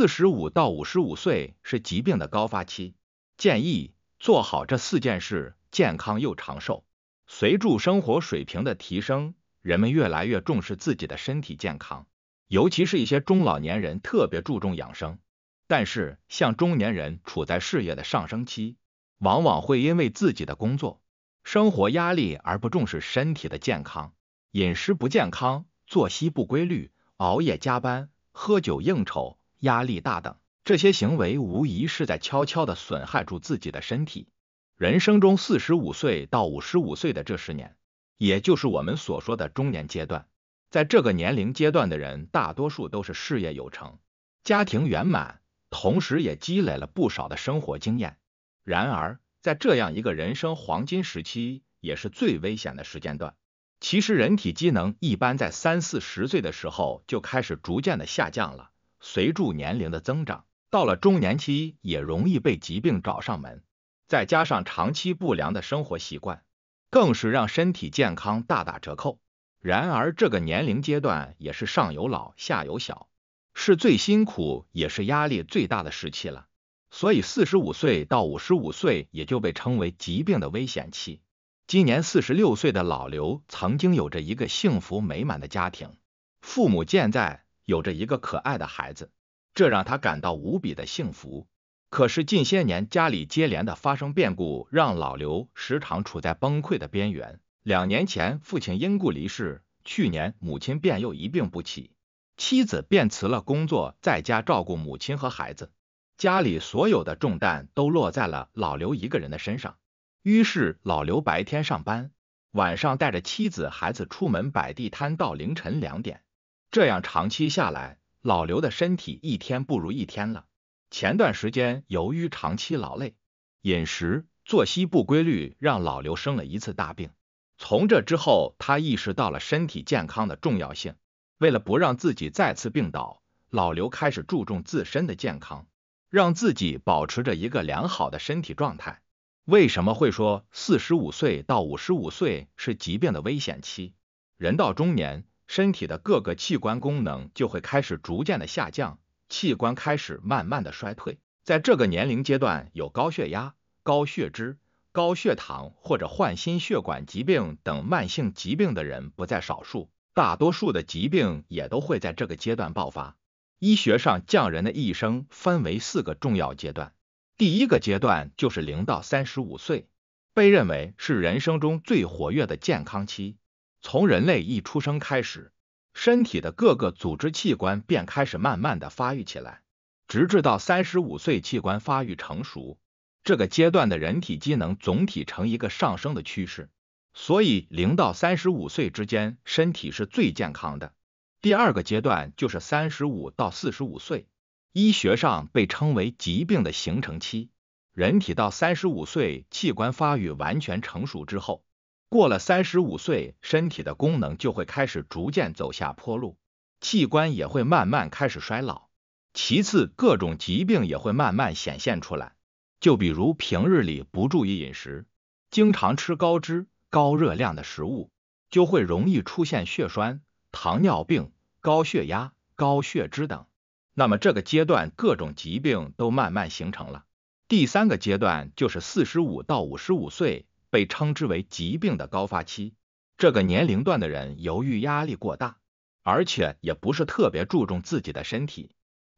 四十五到五十五岁是疾病的高发期，建议做好这四件事，健康又长寿。随着生活水平的提升，人们越来越重视自己的身体健康，尤其是一些中老年人特别注重养生。但是，像中年人处在事业的上升期，往往会因为自己的工作、生活压力而不重视身体的健康，饮食不健康，作息不规律，熬夜加班，喝酒应酬。压力大等这些行为无疑是在悄悄的损害住自己的身体。人生中四十五岁到五十五岁的这十年，也就是我们所说的中年阶段，在这个年龄阶段的人，大多数都是事业有成、家庭圆满，同时也积累了不少的生活经验。然而，在这样一个人生黄金时期，也是最危险的时间段。其实，人体机能一般在三四十岁的时候就开始逐渐的下降了。随住年龄的增长，到了中年期也容易被疾病找上门，再加上长期不良的生活习惯，更是让身体健康大打折扣。然而，这个年龄阶段也是上有老下有小，是最辛苦也是压力最大的时期了。所以，四十五岁到五十五岁也就被称为疾病的危险期。今年四十六岁的老刘曾经有着一个幸福美满的家庭，父母健在。有着一个可爱的孩子，这让他感到无比的幸福。可是近些年家里接连的发生变故，让老刘时常处在崩溃的边缘。两年前父亲因故离世，去年母亲便又一病不起，妻子便辞了工作，在家照顾母亲和孩子，家里所有的重担都落在了老刘一个人的身上。于是老刘白天上班，晚上带着妻子、孩子出门摆地摊，到凌晨两点。这样长期下来，老刘的身体一天不如一天了。前段时间由于长期劳累、饮食、作息不规律，让老刘生了一次大病。从这之后，他意识到了身体健康的重要性。为了不让自己再次病倒，老刘开始注重自身的健康，让自己保持着一个良好的身体状态。为什么会说四十五岁到五十五岁是疾病的危险期？人到中年。身体的各个器官功能就会开始逐渐的下降，器官开始慢慢的衰退。在这个年龄阶段，有高血压、高血脂、高血糖或者患心血管疾病等慢性疾病的人不在少数，大多数的疾病也都会在这个阶段爆发。医学上将人的一生分为四个重要阶段，第一个阶段就是零到三十五岁，被认为是人生中最活跃的健康期。从人类一出生开始，身体的各个组织器官便开始慢慢的发育起来，直至到三十五岁器官发育成熟，这个阶段的人体机能总体呈一个上升的趋势，所以零到三十五岁之间身体是最健康的。第二个阶段就是三十五到四十五岁，医学上被称为疾病的形成期。人体到三十五岁器官发育完全成熟之后。过了三十五岁，身体的功能就会开始逐渐走下坡路，器官也会慢慢开始衰老。其次，各种疾病也会慢慢显现出来。就比如平日里不注意饮食，经常吃高脂、高热量的食物，就会容易出现血栓、糖尿病、高血压、高血脂等。那么这个阶段各种疾病都慢慢形成了。第三个阶段就是四十五到五十五岁。被称之为疾病的高发期，这个年龄段的人由于压力过大，而且也不是特别注重自己的身体，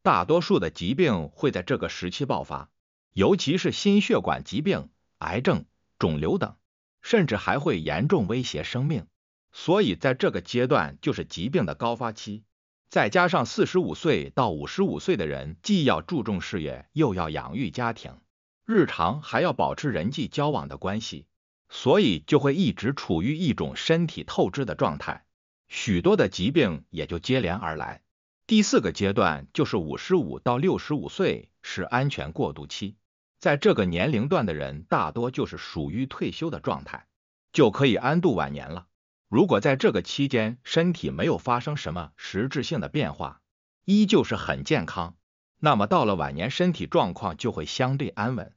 大多数的疾病会在这个时期爆发，尤其是心血管疾病、癌症、肿瘤等，甚至还会严重威胁生命。所以在这个阶段就是疾病的高发期，再加上四十五岁到五十五岁的人既要注重事业，又要养育家庭，日常还要保持人际交往的关系。所以就会一直处于一种身体透支的状态，许多的疾病也就接连而来。第四个阶段就是五十五到六十五岁是安全过渡期，在这个年龄段的人大多就是属于退休的状态，就可以安度晚年了。如果在这个期间身体没有发生什么实质性的变化，依旧是很健康，那么到了晚年身体状况就会相对安稳。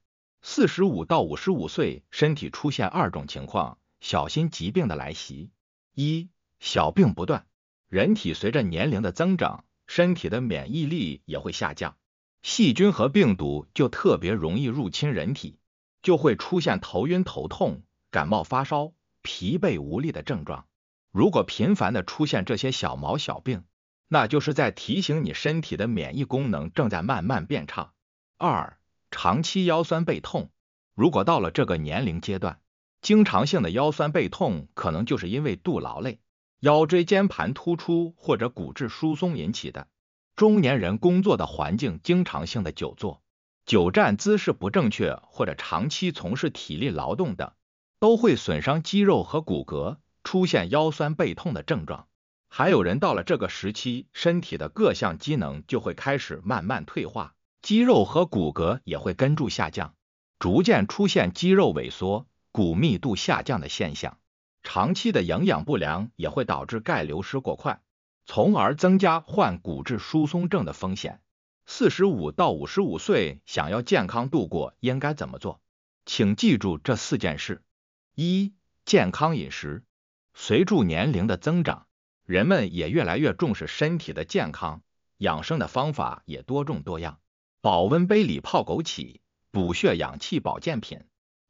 四十五到五十五岁，身体出现二种情况，小心疾病的来袭。一小病不断，人体随着年龄的增长，身体的免疫力也会下降，细菌和病毒就特别容易入侵人体，就会出现头晕头痛、感冒发烧、疲惫无力的症状。如果频繁的出现这些小毛小病，那就是在提醒你身体的免疫功能正在慢慢变差。二长期腰酸背痛，如果到了这个年龄阶段，经常性的腰酸背痛，可能就是因为度劳累、腰椎间盘突出或者骨质疏松引起的。中年人工作的环境经常性的久坐、久站姿势不正确或者长期从事体力劳动等，都会损伤肌肉和骨骼，出现腰酸背痛的症状。还有人到了这个时期，身体的各项机能就会开始慢慢退化。肌肉和骨骼也会跟着下降，逐渐出现肌肉萎缩、骨密度下降的现象。长期的营养不良也会导致钙流失过快，从而增加患骨质疏松症的风险。四十五到五十五岁想要健康度过，应该怎么做？请记住这四件事：一、健康饮食。随着年龄的增长，人们也越来越重视身体的健康，养生的方法也多种多样。保温杯里泡枸杞，补血养气保健品。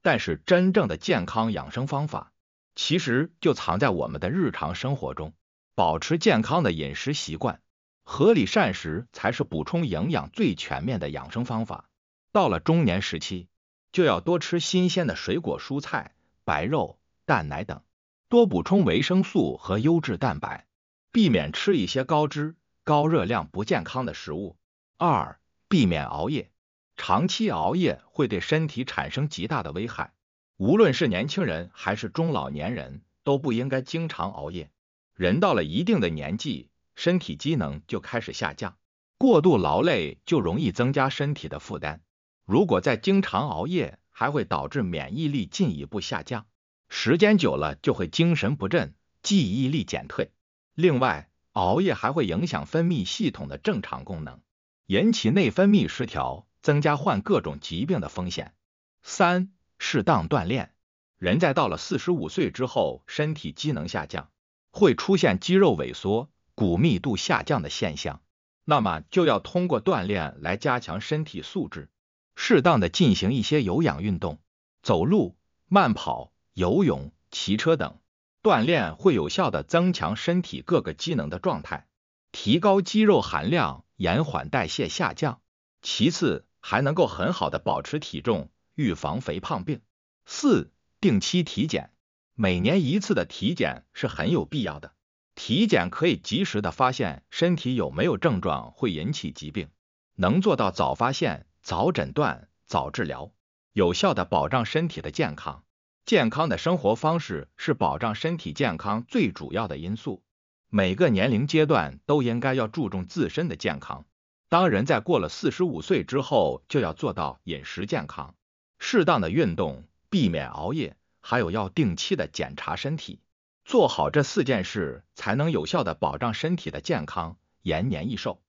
但是，真正的健康养生方法其实就藏在我们的日常生活中。保持健康的饮食习惯，合理膳食才是补充营养最全面的养生方法。到了中年时期，就要多吃新鲜的水果、蔬菜、白肉、蛋奶等，多补充维生素和优质蛋白，避免吃一些高脂、高热量不健康的食物。二避免熬夜，长期熬夜会对身体产生极大的危害。无论是年轻人还是中老年人，都不应该经常熬夜。人到了一定的年纪，身体机能就开始下降，过度劳累就容易增加身体的负担。如果再经常熬夜，还会导致免疫力进一步下降，时间久了就会精神不振、记忆力减退。另外，熬夜还会影响分泌系统的正常功能。引起内分泌失调，增加患各种疾病的风险。三、适当锻炼。人在到了四十五岁之后，身体机能下降，会出现肌肉萎缩、骨密度下降的现象。那么就要通过锻炼来加强身体素质，适当的进行一些有氧运动，走路、慢跑、游泳、骑车等。锻炼会有效的增强身体各个机能的状态，提高肌肉含量。延缓代谢下降，其次还能够很好的保持体重，预防肥胖病。四、定期体检，每年一次的体检是很有必要的，体检可以及时的发现身体有没有症状会引起疾病，能做到早发现、早诊断、早治疗，有效的保障身体的健康。健康的生活方式是保障身体健康最主要的因素。每个年龄阶段都应该要注重自身的健康。当人在过了四十五岁之后，就要做到饮食健康、适当的运动、避免熬夜，还有要定期的检查身体。做好这四件事，才能有效的保障身体的健康，延年益寿。